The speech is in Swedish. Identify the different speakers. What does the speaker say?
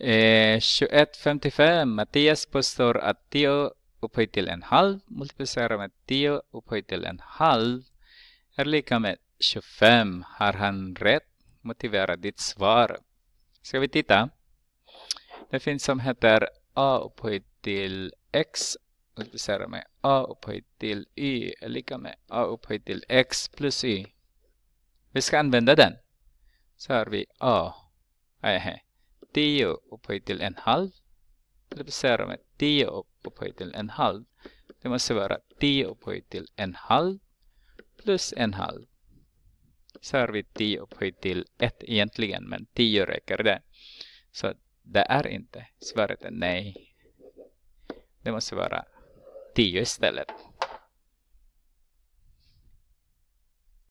Speaker 1: 21.55 eh, Mattias påstår att 10 upphöjt till en halv multiplicerat med 10 upphöjt till en halv är lika med 25. Har han rätt? Motivera ditt svar. Ska vi titta? Det finns som heter a upphöjt till x multiplicerat med a upphöjt till y är lika med a upphöjt till x plus y. Vi ska använda den. Så har vi a. Äh, 10 upphöjt till en halv multiplicerar med 10 upphöjt till en halv. Det måste vara 10 upphöjt till en halv plus en halv. Så har vi 10 upphöjt till 1 egentligen, men 10 räcker det. Så det är inte svaret är nej. Det måste vara 10 istället.